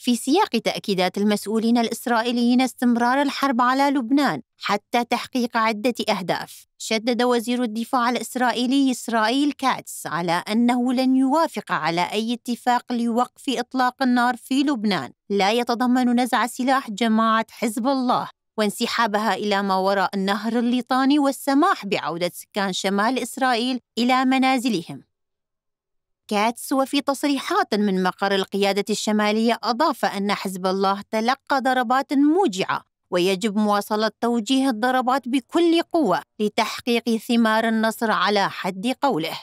في سياق تأكيدات المسؤولين الإسرائيليين استمرار الحرب على لبنان حتى تحقيق عدة أهداف شدد وزير الدفاع الإسرائيلي إسرائيل كاتس على أنه لن يوافق على أي اتفاق لوقف إطلاق النار في لبنان لا يتضمن نزع سلاح جماعة حزب الله وانسحابها إلى ما وراء النهر الليطاني والسماح بعودة سكان شمال إسرائيل إلى منازلهم كاتس وفي تصريحات من مقر القيادة الشمالية أضاف أن حزب الله تلقى ضربات موجعة ويجب مواصلة توجيه الضربات بكل قوة لتحقيق ثمار النصر على حد قوله.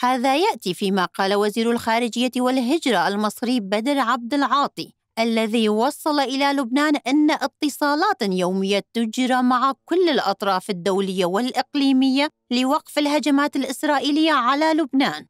هذا يأتي فيما قال وزير الخارجية والهجرة المصري بدر عبد العاطي الذي وصل إلى لبنان أن اتصالات يومية تجرى مع كل الأطراف الدولية والإقليمية لوقف الهجمات الإسرائيلية على لبنان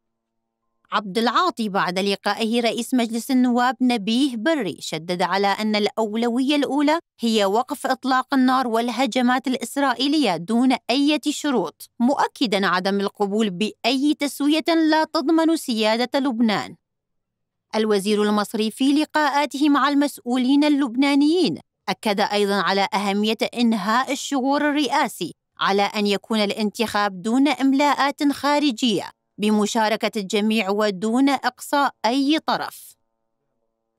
عبد العاطي بعد لقائه رئيس مجلس النواب نبيه بري شدد على أن الأولوية الأولى هي وقف إطلاق النار والهجمات الإسرائيلية دون أي شروط مؤكدا عدم القبول بأي تسوية لا تضمن سيادة لبنان الوزير المصري في لقاءاته مع المسؤولين اللبنانيين أكد أيضا على أهمية إنهاء الشغور الرئاسي على أن يكون الانتخاب دون إملاءات خارجية بمشاركة الجميع ودون إقصاء أي طرف.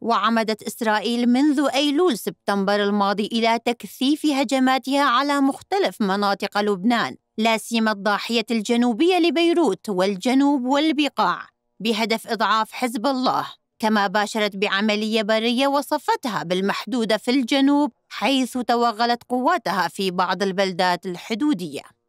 وعمدت إسرائيل منذ أيلول سبتمبر الماضي إلى تكثيف هجماتها على مختلف مناطق لبنان، لا سيما الضاحية الجنوبية لبيروت والجنوب والبقاع، بهدف إضعاف حزب الله، كما باشرت بعملية برية وصفتها بالمحدودة في الجنوب، حيث توغلت قواتها في بعض البلدات الحدودية.